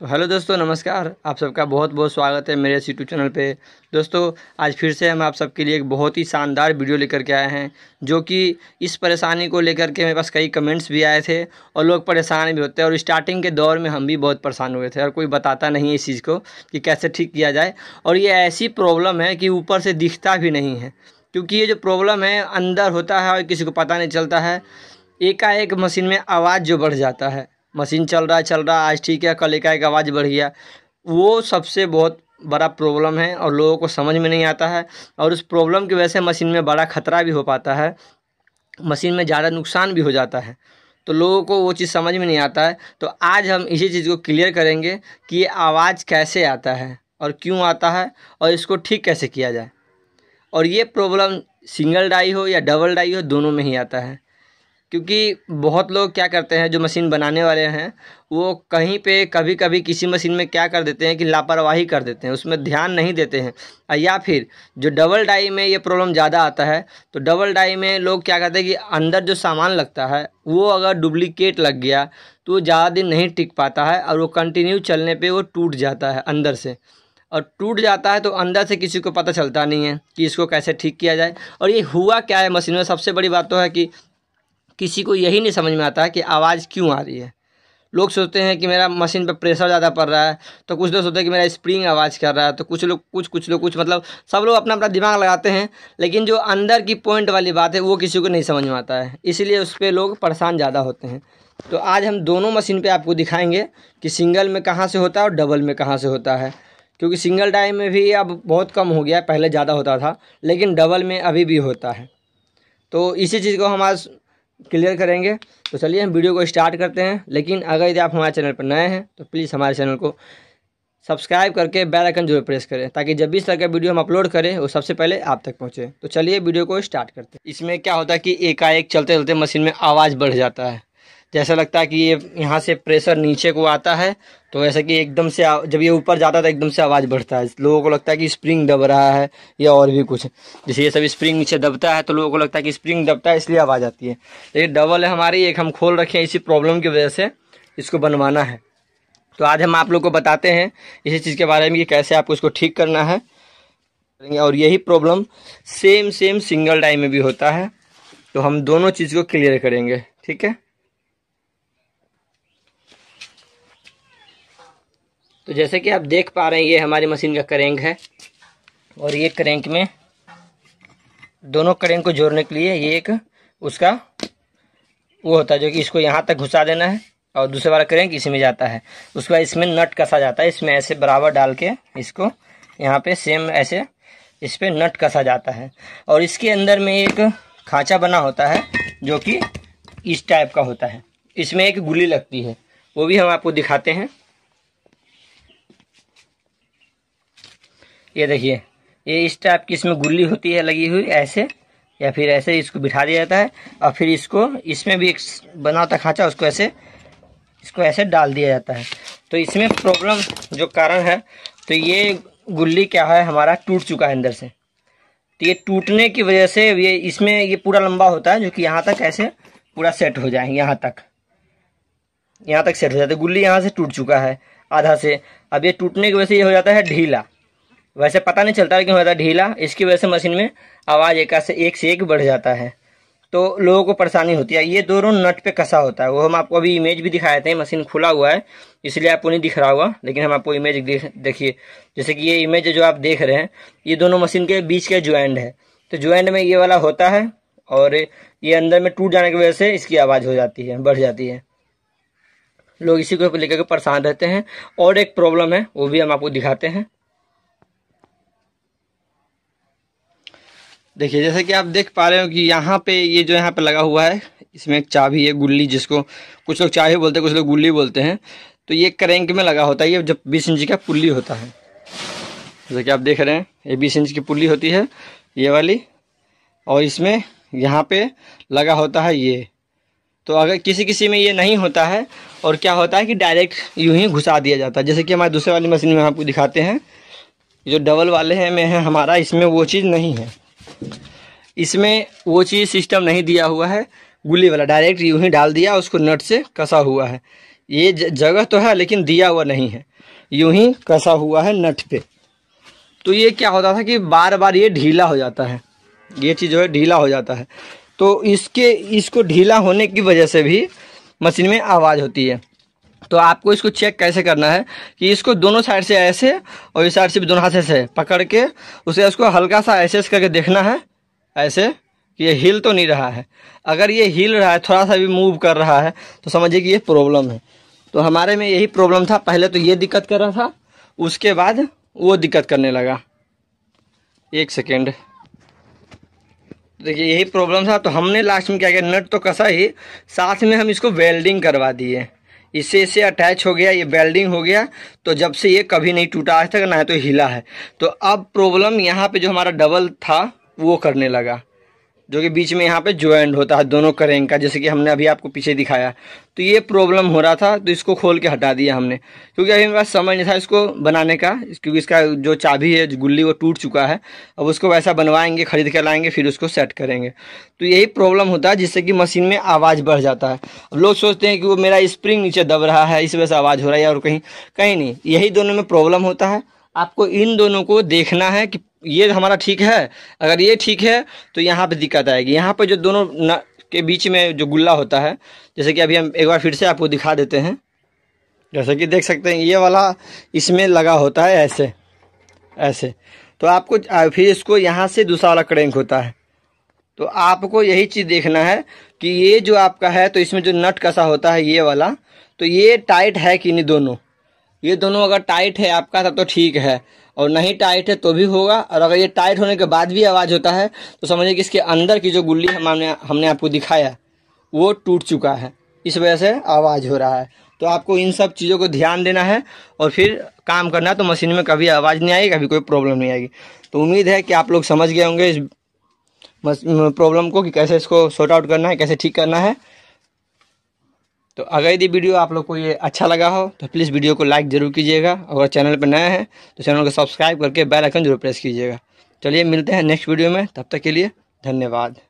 तो हेलो दोस्तों नमस्कार आप सबका बहुत बहुत स्वागत है मेरे इस यूट्यूब चैनल पे दोस्तों आज फिर से हम आप सबके लिए एक बहुत ही शानदार वीडियो लेकर के आए हैं जो कि इस परेशानी को लेकर के मेरे पास कई कमेंट्स भी आए थे और लोग परेशान भी होते हैं और स्टार्टिंग के दौर में हम भी बहुत परेशान हुए थे और कोई बताता नहीं इस चीज़ को कि कैसे ठीक किया जाए और ये ऐसी प्रॉब्लम है कि ऊपर से दिखता भी नहीं है क्योंकि ये जो प्रॉब्लम है अंदर होता है और किसी को पता नहीं चलता है एकाएक मशीन में आवाज़ जो बढ़ जाता है मशीन चल रहा है चल रहा है आज ठीक है कल एकाएक आवाज़ बढ़ गया वो सबसे बहुत बड़ा प्रॉब्लम है और लोगों को समझ में नहीं आता है और उस प्रॉब्लम की वजह से मशीन में बड़ा ख़तरा भी हो पाता है मशीन में ज़्यादा नुकसान भी हो जाता है तो लोगों को वो चीज़ समझ में नहीं आता है तो आज हम इसी चीज़ को क्लियर करेंगे कि ये आवाज़ कैसे आता है और क्यों आता है और इसको ठीक कैसे किया जाए और ये प्रॉब्लम सिंगल डाई हो या डबल डाई हो दोनों में ही आता है क्योंकि बहुत लोग क्या करते हैं जो मशीन बनाने वाले हैं वो कहीं पे कभी कभी किसी मशीन में क्या कर देते हैं कि लापरवाही कर देते हैं उसमें ध्यान नहीं देते हैं या फिर जो डबल डाई में ये प्रॉब्लम ज़्यादा आता है तो डबल डाई में लोग क्या करते हैं कि अंदर जो सामान लगता है वो अगर डुप्लिकेट लग गया तो वो ज़्यादा दिन नहीं टिक पाता है और वो कंटिन्यू चलने पर वो टूट जाता है अंदर से और टूट जाता है तो अंदर से किसी को पता चलता नहीं है कि इसको कैसे ठीक किया जाए और ये हुआ क्या है मशीन में सबसे बड़ी बात तो है कि किसी को यही नहीं समझ में आता है कि आवाज़ क्यों आ रही है लोग सोचते हैं कि मेरा मशीन पर प्रेशर ज़्यादा पड़ रहा है तो कुछ लोग सोचते हैं कि मेरा स्प्रिंग आवाज़ कर रहा है तो कुछ लोग कुछ कुछ लोग कुछ मतलब सब लोग अपना अपना दिमाग लगाते हैं लेकिन जो अंदर की पॉइंट वाली बात है वो किसी को नहीं समझ में आता है इसीलिए उस पर लोग परेशान ज़्यादा होते हैं तो आज हम दोनों मशीन पर आपको दिखाएँगे कि सिंगल में कहाँ से होता है और डबल में कहाँ से होता है क्योंकि सिंगल टाइम में भी अब बहुत कम हो गया पहले ज़्यादा होता था लेकिन डबल में अभी भी होता है तो इसी चीज़ को हम आज क्लियर करेंगे तो चलिए हम वीडियो को स्टार्ट करते हैं लेकिन अगर यदि आप हमारे चैनल पर नए हैं तो प्लीज़ हमारे चैनल को सब्सक्राइब करके बेल आइकन जरूर प्रेस करें ताकि जब भी इस तरह का वीडियो हम अपलोड करें वो सबसे पहले आप तक पहुंचे तो चलिए वीडियो को स्टार्ट करते हैं इसमें क्या होता है कि एकाएक चलते चलते मशीन में आवाज़ बढ़ जाता है जैसा लगता है कि ये यहाँ से प्रेशर नीचे को आता है तो ऐसा कि एकदम से जब ये ऊपर जाता है तो एकदम से आवाज़ बढ़ता है लोगों को लगता है कि स्प्रिंग दब रहा है या और भी कुछ जैसे ये सब स्प्रिंग नीचे दबता है तो लोगों को लगता है कि स्प्रिंग दबता है इसलिए आवाज़ आती है ये डबल है हमारी एक हम खोल रखे हैं इसी प्रॉब्लम की वजह से इसको बनवाना है तो आज हम आप लोग को बताते हैं इसी चीज़ के बारे में कि कैसे आपको इसको ठीक करना है और यही problem same same single time में भी होता है तो हम दोनों चीज़ को क्लियर करेंगे ठीक है तो जैसे कि आप देख पा रहे हैं ये हमारी मशीन का करेंग है और ये करेंक में दोनों करेंक को जोड़ने के लिए ये एक उसका वो होता है जो कि इसको यहाँ तक घुसा देना है और दूसरे बार करेंक इसी में जाता है उसके बाद इसमें नट कसा जाता है इसमें ऐसे बराबर डाल के इसको यहाँ पे सेम ऐसे इस पर नट कसा जाता है और इसके अंदर में एक खांचा बना होता है जो कि इस टाइप का होता है इसमें एक गुली लगती है वो भी हम आपको दिखाते हैं ये देखिए ये इस टाइप की इसमें गुल्ली होती है लगी हुई ऐसे या फिर ऐसे इसको बिठा दिया जाता है और फिर इसको इसमें भी एक बना होता खाँचा उसको ऐसे इसको ऐसे डाल दिया जाता है तो इसमें प्रॉब्लम जो कारण है तो ये गुल्ली क्या है हमारा टूट चुका है अंदर से तो ये टूटने की वजह से ये इसमें ये पूरा लंबा होता है जो कि यहाँ तक ऐसे पूरा सेट हो जाए यहाँ तक यहाँ तक सेट हो जाता है गुल्ली यहाँ से टूट चुका है आधा से अब ये टूटने की वजह से ये हो जाता है ढीला वैसे पता नहीं चलता लेकिन होता ढीला इसकी वजह से मशीन में आवाज़ एक से एक से एक बढ़ जाता है तो लोगों को परेशानी होती है ये दोनों नट पे कसा होता है वो हम आपको अभी इमेज भी दिखाए थे मशीन खुला हुआ है इसलिए आपको नहीं दिख रहा होगा लेकिन हम आपको इमेज देखिए जैसे कि ये इमेज जो आप देख रहे हैं ये दोनों मशीन के बीच के ज्वाइंट है तो ज्वाइंट में ये वाला होता है और ये अंदर में टूट जाने की वजह से इसकी आवाज़ हो जाती है बढ़ जाती है लोग इसी को लेकर के परेशान रहते हैं और एक प्रॉब्लम है वो भी हम आपको दिखाते हैं देखिए जैसे कि आप देख पा रहे हो कि यहाँ पे ये जो यहाँ पे लगा हुआ है इसमें एक चाबी है गुल्ली जिसको कुछ लोग चाबी बोलते हैं कुछ लोग गुल्ली बोलते हैं तो ये करेंक में लगा होता है ये जब बीस इंच का पुल्ली होता है जैसे कि आप देख रहे हैं ये बीस इंच की पुल्ली होती है ये वाली और इसमें यहाँ पे लगा होता है ये तो अगर किसी किसी में ये नहीं होता है और क्या होता है कि डायरेक्ट यूँ ही घुसा दिया जाता है जैसे कि हमारे दूसरे वाली मशीन में आपको दिखाते हैं जो डबल वाले हैं में है हमारा इसमें वो चीज़ नहीं है इसमें वो चीज़ सिस्टम नहीं दिया हुआ है गुल्ली वाला डायरेक्ट यूँ ही डाल दिया उसको नट से कसा हुआ है ये जगह तो है लेकिन दिया हुआ नहीं है यूँ ही कसा हुआ है नट पे तो ये क्या होता था कि बार बार ये ढीला हो जाता है ये चीज़ जो है ढीला हो जाता है तो इसके इसको ढीला होने की वजह से भी मशीन में आवाज़ होती है तो आपको इसको चेक कैसे करना है कि इसको दोनों साइड से ऐसे और इस साइड से भी दोनों हाथ से पकड़ के उसे उसको हल्का सा ऐसे करके देखना है ऐसे कि ये हिल तो नहीं रहा है अगर ये हिल रहा है थोड़ा सा भी मूव कर रहा है तो समझिए कि ये प्रॉब्लम है तो हमारे में यही प्रॉब्लम था पहले तो ये दिक्कत कर रहा था उसके बाद वो दिक्कत करने लगा एक सेकेंड देखिए यही प्रॉब्लम था तो हमने लास्ट में क्या किया नट तो कसा ही साथ में हम इसको वेल्डिंग करवा दिए इससे इसे अटैच हो गया ये वेल्डिंग हो गया तो जब से ये कभी नहीं टूटा आज तक ना तो हिला है तो अब प्रॉब्लम यहाँ पे जो हमारा डबल था वो करने लगा जो कि बीच में यहाँ पे ज्वाइंट होता है दोनों करेंग का जैसे कि हमने अभी आपको पीछे दिखाया तो ये प्रॉब्लम हो रहा था तो इसको खोल के हटा दिया हमने क्योंकि अभी मेरे पास समय नहीं था इसको बनाने का क्योंकि इसका जो चाबी है जो गुल्ली वो टूट चुका है अब उसको वैसा बनवाएंगे खरीद के लाएंगे फिर उसको सेट करेंगे तो यही प्रॉब्लम होता है जिससे कि मशीन में आवाज़ बढ़ जाता है अब लोग सोचते हैं कि वो मेरा स्प्रिंग नीचे दब रहा है इस वजह से आवाज़ हो रहा है और कहीं कहीं नहीं यही दोनों में प्रॉब्लम होता है आपको इन दोनों को देखना है कि ये हमारा ठीक है अगर ये ठीक है तो यहाँ पे दिक्कत आएगी यहाँ पे जो दोनों न, के बीच में जो गुल्ला होता है जैसे कि अभी हम एक बार फिर से आपको दिखा देते हैं जैसे कि देख सकते हैं ये वाला इसमें लगा होता है ऐसे ऐसे तो आपको फिर इसको यहाँ से दूसरा वाला क्रेंक होता है तो आपको यही चीज़ देखना है कि ये जो आपका है तो इसमें जो नट कसा होता है ये वाला तो ये टाइट है कि नहीं दोनों ये दोनों अगर टाइट है आपका तब तो ठीक है और नहीं टाइट है तो भी होगा और अगर ये टाइट होने के बाद भी आवाज़ होता है तो समझिए कि इसके अंदर की जो गुल्ली हमने हमने आपको दिखाया वो टूट चुका है इस वजह से आवाज़ हो रहा है तो आपको इन सब चीज़ों को ध्यान देना है और फिर काम करना तो मशीन में कभी आवाज़ नहीं आएगी कभी कोई प्रॉब्लम नहीं आएगी तो उम्मीद है कि आप लोग समझ गए होंगे इस प्रॉब्लम को कि कैसे इसको शॉर्ट आउट करना है कैसे ठीक करना है तो अगर यदि वीडियो आप लोग को ये अच्छा लगा हो तो प्लीज़ वीडियो को लाइक जरूर कीजिएगा अगर चैनल पर नया है तो चैनल को सब्सक्राइब करके बेल आइकन जरूर प्रेस कीजिएगा चलिए मिलते हैं नेक्स्ट वीडियो में तब तक के लिए धन्यवाद